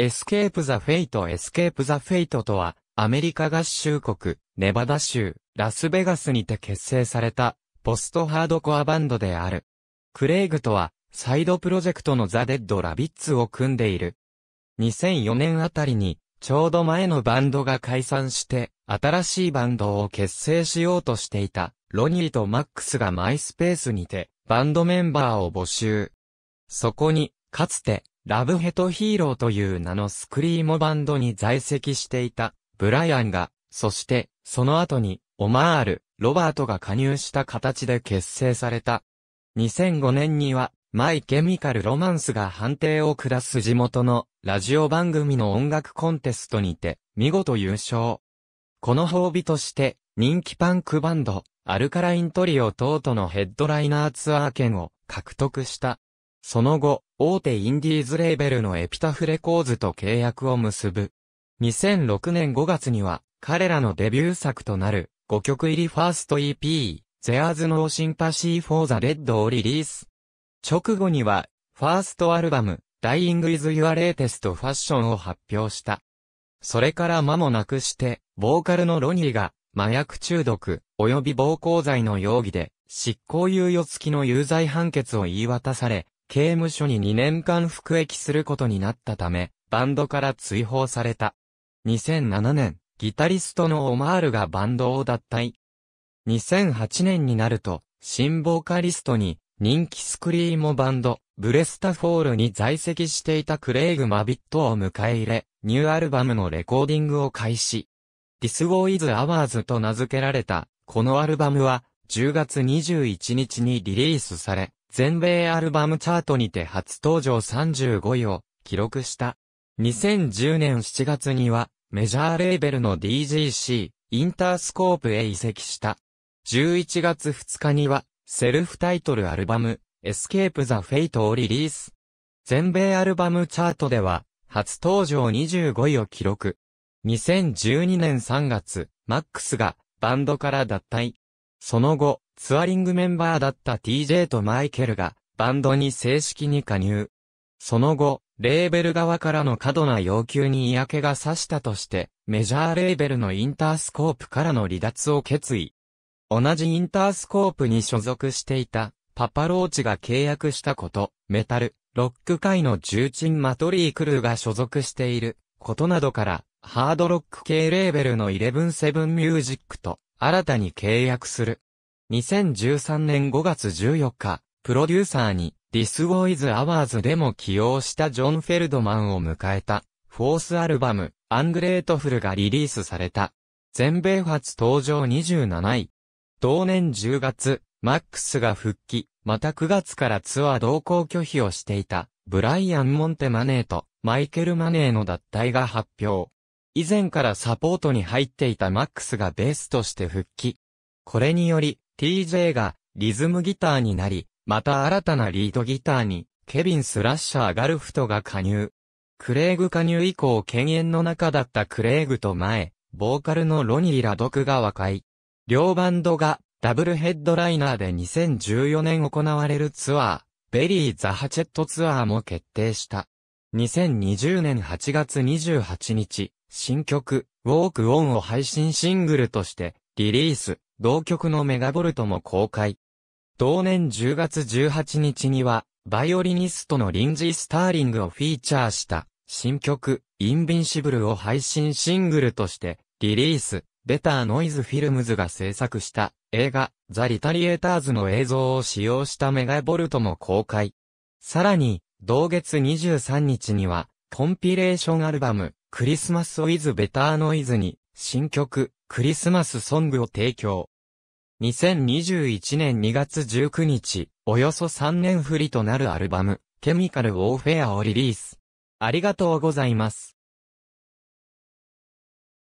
エスケープ・ザ・フェイト・エスケープ・ザ・フェイトとは、アメリカ合衆国、ネバダ州、ラスベガスにて結成された、ポストハードコアバンドである。クレイグとは、サイドプロジェクトのザ・デッド・ラビッツを組んでいる。2004年あたりに、ちょうど前のバンドが解散して、新しいバンドを結成しようとしていた、ロニーとマックスがマイスペースにて、バンドメンバーを募集。そこに、かつて、ラブヘトヒーローという名のスクリーモバンドに在籍していた、ブライアンが、そして、その後に、オマール、ロバートが加入した形で結成された。2005年には、マイ・ケミカル・ロマンスが判定を下す地元のラジオ番組の音楽コンテストにて、見事優勝。この褒美として、人気パンクバンド、アルカライントリオ等とのヘッドライナーツアー券を獲得した。その後、大手インディーズレーベルのエピタフレコーズと契約を結ぶ。2006年5月には、彼らのデビュー作となる、5曲入りファースト EP、There's No Sympathy for the Dead をリリース。直後には、ファーストアルバム、Dying is Your Latest Fashion を発表した。それから間もなくして、ボーカルのロニーが、麻薬中毒、及び暴行罪の容疑で、執行猶予付きの有罪判決を言い渡され、刑務所に2年間服役することになったため、バンドから追放された。2007年、ギタリストのオマールがバンドを脱退。2008年になると、新ボーカリストに、人気スクリーモバンド、ブレスタフォールに在籍していたクレイグ・マビットを迎え入れ、ニューアルバムのレコーディングを開始。This War is Ours と名付けられた、このアルバムは、10月21日にリリースされ、全米アルバムチャートにて初登場35位を記録した。2010年7月には、メジャーレーベルの DGC、インタースコープへ移籍した。11月2日には、セルフタイトルアルバム、エスケープザフェイトをリリース。全米アルバムチャートでは、初登場25位を記録。2012年3月、マックスがバンドから脱退。その後、ツアリングメンバーだった TJ とマイケルが、バンドに正式に加入。その後、レーベル側からの過度な要求に嫌気がさしたとして、メジャーレーベルのインタースコープからの離脱を決意。同じインタースコープに所属していた、パパローチが契約したこと、メタル、ロック界の重鎮マトリークルーが所属している、ことなどから、ハードロック系レーベルの117ミュージックと、新たに契約する。2013年5月14日、プロデューサーに、This w イズ・アワ Ours でも起用したジョン・フェルドマンを迎えた、フォースアルバム、アングレートフルがリリースされた。全米初登場27位。同年10月、マックスが復帰、また9月からツアー同行拒否をしていた、ブライアン・モンテ・マネーと、マイケル・マネーの脱退が発表。以前からサポートに入っていたマックスがベースとして復帰。これにより、TJ がリズムギターになり、また新たなリードギターに、ケビン・スラッシャー・ガルフトが加入。クレイグ加入以降犬猿の中だったクレイグと前、ボーカルのロニー・ラドクが和解。両バンドがダブルヘッドライナーで2014年行われるツアー、ベリー・ザ・ハチェットツアーも決定した。2020年8月28日、新曲、ウォーク・オンを配信シングルとしてリリース。同曲のメガボルトも公開。同年10月18日には、バイオリニストのリンジスターリングをフィーチャーした新曲、インビンシブルを配信シングルとしてリリース、ベターノイズフィルムズが制作した映画、ザ・リタリエーターズの映像を使用したメガボルトも公開。さらに、同月23日には、コンピレーションアルバム、クリスマス・ウィズ・ベターノイズに、新曲、クリスマスソングを提供。2021年2月19日、およそ3年振りとなるアルバム、ケミカル・ウォーフェアをリリース。ありがとうございます。